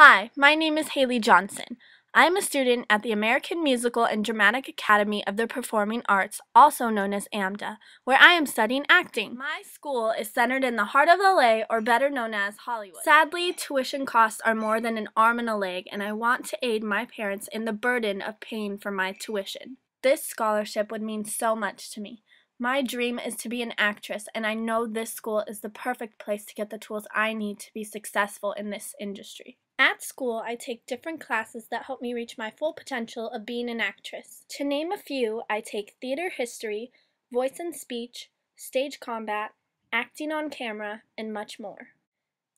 Hi, my name is Haley Johnson. I am a student at the American Musical and Dramatic Academy of the Performing Arts, also known as AMDA, where I am studying acting. My school is centered in the heart of LA, or better known as Hollywood. Sadly, tuition costs are more than an arm and a leg, and I want to aid my parents in the burden of paying for my tuition. This scholarship would mean so much to me. My dream is to be an actress, and I know this school is the perfect place to get the tools I need to be successful in this industry. At school, I take different classes that help me reach my full potential of being an actress. To name a few, I take theater history, voice and speech, stage combat, acting on camera, and much more.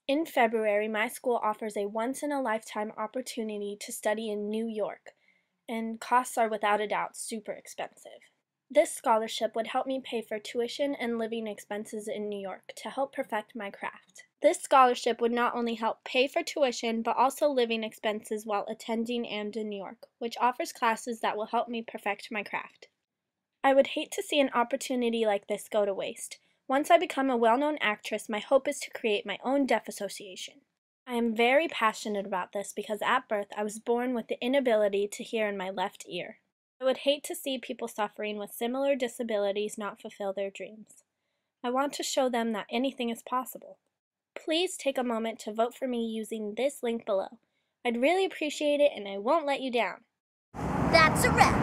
In February, my school offers a once in a lifetime opportunity to study in New York, and costs are without a doubt super expensive. This scholarship would help me pay for tuition and living expenses in New York to help perfect my craft. This scholarship would not only help pay for tuition, but also living expenses while attending AMDA New York, which offers classes that will help me perfect my craft. I would hate to see an opportunity like this go to waste. Once I become a well-known actress, my hope is to create my own deaf association. I am very passionate about this because at birth I was born with the inability to hear in my left ear. I would hate to see people suffering with similar disabilities not fulfill their dreams. I want to show them that anything is possible. Please take a moment to vote for me using this link below. I'd really appreciate it and I won't let you down. That's a wrap.